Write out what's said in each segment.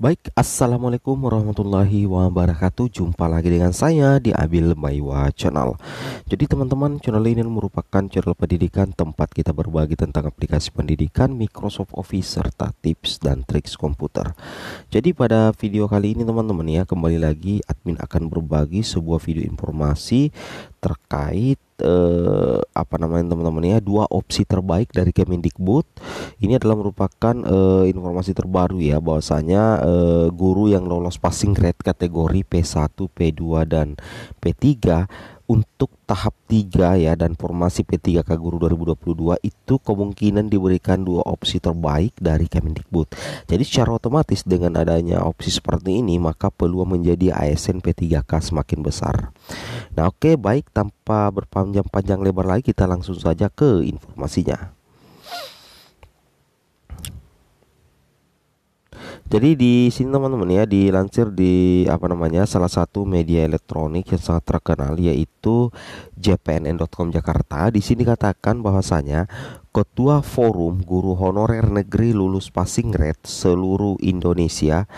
Baik, Assalamualaikum warahmatullahi wabarakatuh Jumpa lagi dengan saya di Abil Maiwa Channel Jadi teman-teman, channel ini merupakan channel pendidikan Tempat kita berbagi tentang aplikasi pendidikan Microsoft Office Serta tips dan triks komputer Jadi pada video kali ini teman-teman ya Kembali lagi admin akan berbagi sebuah video informasi Terkait eh, apa namanya teman-teman ya dua opsi terbaik dari Kemendikbud ini adalah merupakan eh, informasi terbaru ya bahwasanya eh, guru yang lolos passing grade kategori P1, P2 dan P3 untuk tahap 3 ya dan formasi P3K Guru 2022 itu kemungkinan diberikan dua opsi terbaik dari Kemendikbud. Jadi secara otomatis dengan adanya opsi seperti ini maka peluang menjadi ASN P3K semakin besar. Nah, oke okay, baik tanpa berpanjang-panjang lebar lagi kita langsung saja ke informasinya. Jadi di sini teman-teman ya dilansir di apa namanya salah satu media elektronik yang sangat terkenal yaitu jpnn.com Jakarta. Di sini katakan bahwasanya Ketua Forum Guru Honorer Negeri Lulus Pasingret Seluruh Indonesia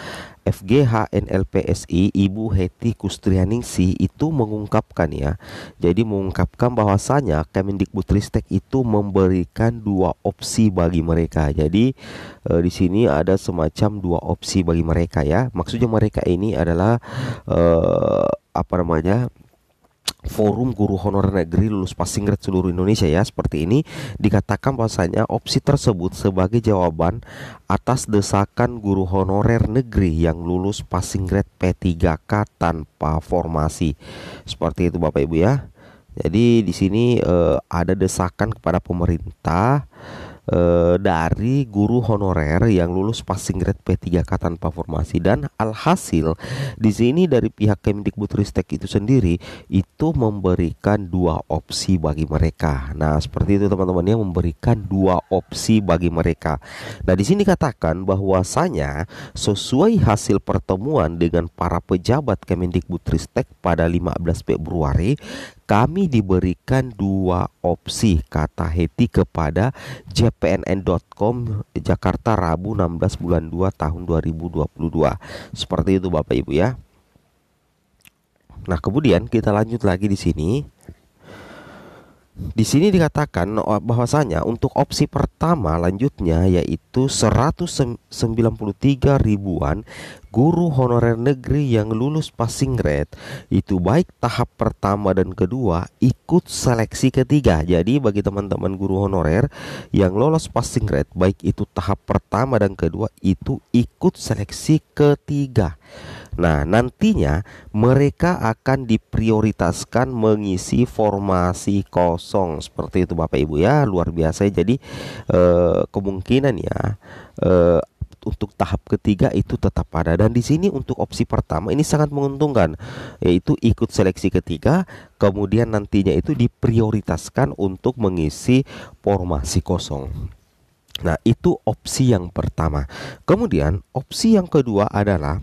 FGH NLPSI Ibu Heti Kustrianingsi itu mengungkapkan ya Jadi mengungkapkan bahwasanya Kemendikbudristek itu memberikan dua opsi bagi mereka Jadi e, di sini ada semacam dua opsi bagi mereka ya Maksudnya mereka ini adalah e, apa namanya Forum Guru Honorer Negeri Lulus Passing Grade seluruh Indonesia ya seperti ini dikatakan bahasanya opsi tersebut sebagai jawaban atas desakan guru honorer negeri yang lulus passing grade P3K tanpa formasi. Seperti itu Bapak Ibu ya. Jadi di sini eh, ada desakan kepada pemerintah eh, dari guru honorer yang lulus passing grade P3K tanpa formasi dan alhasil di sini dari pihak Kemendikbudristek itu sendiri itu memberikan dua opsi bagi mereka. Nah, seperti itu teman-teman yang memberikan dua opsi bagi mereka. Nah, di sini katakan bahwasanya sesuai hasil pertemuan dengan para pejabat Kemendikbudristek pada 15 Februari kami diberikan dua opsi kata Heti kepada Jep pnn.com Jakarta Rabu 16 bulan 2 tahun 2022. Seperti itu Bapak Ibu ya. Nah, kemudian kita lanjut lagi di sini. Di sini dikatakan eh, bahwasanya untuk opsi pertama lanjutnya yaitu 193 ribuan guru honorer negeri yang lulus passing grade itu baik tahap pertama dan kedua ikut seleksi ketiga. Jadi bagi teman-teman guru honorer yang lolos passing grade baik itu tahap pertama dan kedua itu ikut seleksi ketiga. Nah, nantinya mereka akan diprioritaskan mengisi formasi kosong seperti itu Bapak Ibu ya, luar biasa. Jadi eh, kemungkinan ya eh, untuk tahap ketiga itu tetap ada dan di sini untuk opsi pertama ini sangat menguntungkan yaitu ikut seleksi ketiga kemudian nantinya itu diprioritaskan untuk mengisi formasi kosong. Nah, itu opsi yang pertama. Kemudian opsi yang kedua adalah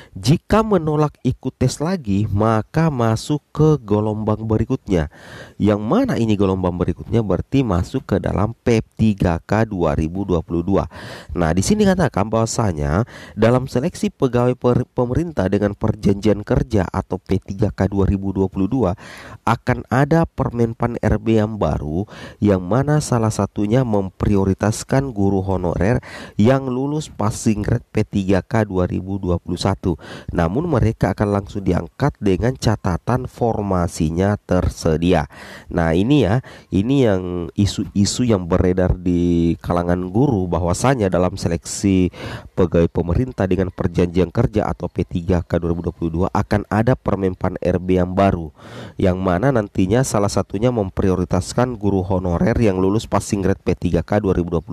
Jika menolak ikut tes lagi, maka masuk ke gelombang berikutnya. Yang mana ini gelombang berikutnya berarti masuk ke dalam p 3K e 2022. Nah, di sini katakan bahwasanya dalam seleksi pegawai pemerintah dengan perjanjian kerja atau P3K e 2022 akan ada Permenpan RB yang baru yang mana salah satunya memprioritaskan guru honorer yang lulus passing grade P3K e 2021 namun mereka akan langsung diangkat dengan catatan formasinya tersedia. Nah, ini ya, ini yang isu-isu yang beredar di kalangan guru bahwasanya dalam seleksi pegawai pemerintah dengan perjanjian kerja atau P3K 2022 akan ada Permenpan RB yang baru yang mana nantinya salah satunya memprioritaskan guru honorer yang lulus passing grade P3K 2021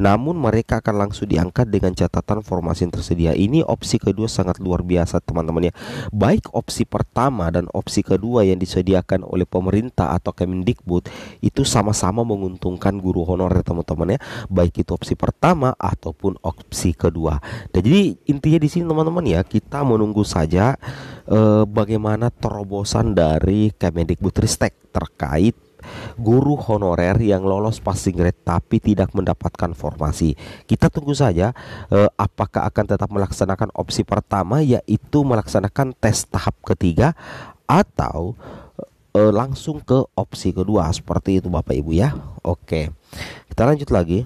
namun mereka akan langsung diangkat dengan catatan formasi tersedia. Ini opsi kedua kedua sangat luar biasa teman temannya Baik opsi pertama dan opsi kedua yang disediakan oleh pemerintah atau Kemendikbud itu sama-sama menguntungkan guru honorer teman temannya Baik itu opsi pertama ataupun opsi kedua. Dan jadi intinya di sini teman-teman ya kita menunggu saja eh, bagaimana terobosan dari Kemendikbud Ristek terkait guru honorer yang lolos passing grade tapi tidak mendapatkan formasi. Kita tunggu saja eh, apakah akan tetap melaksanakan opsi pertama yaitu melaksanakan tes tahap ketiga atau eh, langsung ke opsi kedua seperti itu Bapak Ibu ya. Oke. Kita lanjut lagi.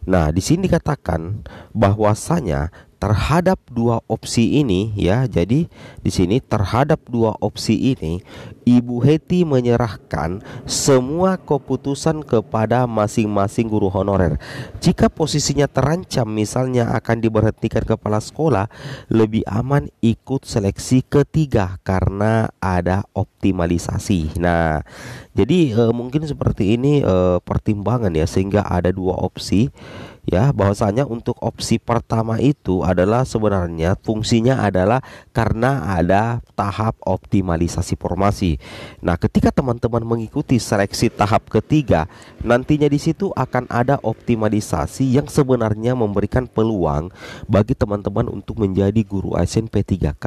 Nah, di sini dikatakan bahwasanya terhadap dua opsi ini ya. Jadi di sini terhadap dua opsi ini Ibu Heti menyerahkan semua keputusan kepada masing-masing guru honorer. Jika posisinya terancam misalnya akan diberhentikan kepala sekolah, lebih aman ikut seleksi ketiga karena ada optimalisasi. Nah, jadi e, mungkin seperti ini e, pertimbangan ya sehingga ada dua opsi ya bahwasanya untuk opsi pertama itu adalah sebenarnya fungsinya adalah karena ada tahap optimalisasi formasi. Nah, ketika teman-teman mengikuti seleksi tahap ketiga, nantinya di situ akan ada optimalisasi yang sebenarnya memberikan peluang bagi teman-teman untuk menjadi guru ASN P3K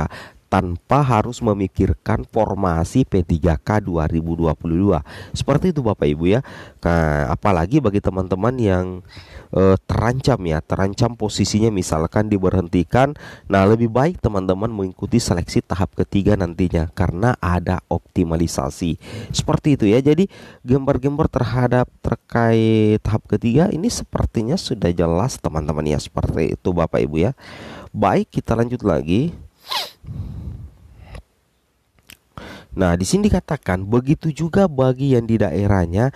tanpa harus memikirkan formasi P3K 2022. Seperti itu Bapak Ibu ya. Nah, apalagi bagi teman-teman yang eh, terancam ya, terancam posisinya misalkan diberhentikan. Nah, lebih baik teman-teman mengikuti seleksi tahap ketiga nantinya karena ada optimalisasi. Seperti itu ya. Jadi gambar-gambar terhadap terkait tahap ketiga ini sepertinya sudah jelas teman-teman ya seperti itu Bapak Ibu ya. Baik, kita lanjut lagi. Nah, di sini dikatakan begitu juga bagi yang di daerahnya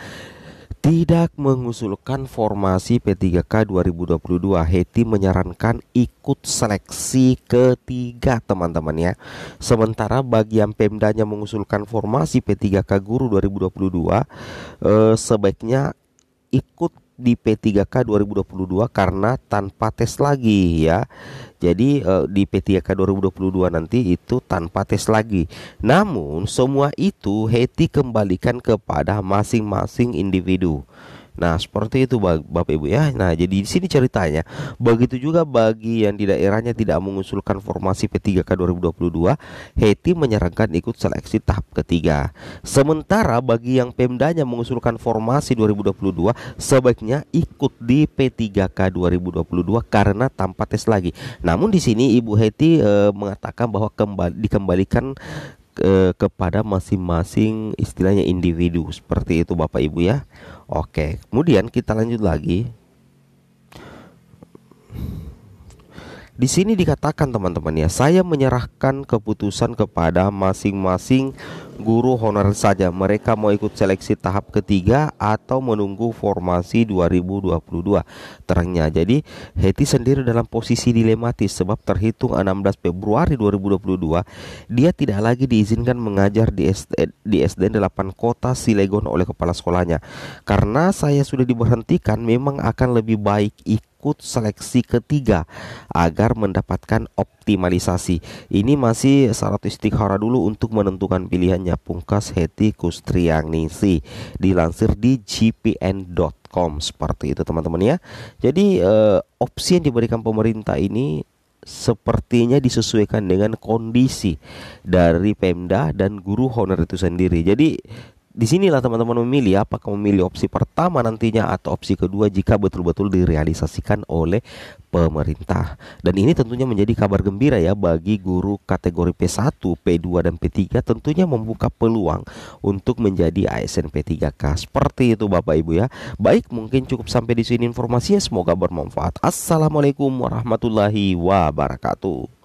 tidak mengusulkan formasi P3K 2022. Heti menyarankan ikut seleksi ketiga, teman-teman ya. Sementara bagi yang Pemdanya mengusulkan formasi P3K Guru 2022 eh, sebaiknya ikut di P3K 2022 karena tanpa tes lagi ya. Jadi eh, di P3K 2022 nanti itu tanpa tes lagi. Namun semua itu Heti kembalikan kepada masing-masing individu Nah, seperti itu Bapak Ibu ya. Nah, jadi di sini ceritanya begitu juga bagi yang di daerahnya tidak mengusulkan formasi P3K 2022, Heti menyarankan ikut seleksi tahap ketiga. Sementara bagi yang Pemdanya mengusulkan formasi 2022, sebaiknya ikut di P3K 2022 karena tanpa tes lagi. Namun di sini Ibu Heti e, mengatakan bahwa kembali dikembalikan ke kepada masing-masing istilahnya individu seperti itu Bapak Ibu ya. Oke, kemudian kita lanjut lagi Di sini dikatakan teman-teman ya, saya menyerahkan keputusan kepada masing-masing guru honorer saja. Mereka mau ikut seleksi tahap ketiga atau menunggu formasi 2022. Terangnya, jadi Heti sendiri dalam posisi dilematis sebab terhitung 16 Februari 2022, dia tidak lagi diizinkan mengajar di SD, di SDN 8 Kota Silegon oleh kepala sekolahnya. Karena saya sudah diberhentikan, memang akan lebih baik ikut ikut seleksi ketiga agar mendapatkan optimalisasi. Ini masih syarat istikhara dulu untuk menentukan pilihannya Pungkas Heti Kustrianisi dilansir di gpn.com seperti itu teman-teman ya. Jadi eh, opsi yang diberikan pemerintah ini sepertinya disesuaikan dengan kondisi dari Pemda dan guru honorer itu sendiri. Jadi di sinilah teman-teman memilih apakah memilih opsi pertama nantinya atau opsi kedua jika betul-betul direalisasikan oleh pemerintah. Dan ini tentunya menjadi kabar gembira ya bagi guru kategori P1, P2 dan P3 tentunya membuka peluang untuk menjadi ASN P3K. Seperti itu Bapak Ibu ya. Baik, mungkin cukup sampai di sini informasinya semoga bermanfaat. Assalamualaikum warahmatullahi wabarakatuh.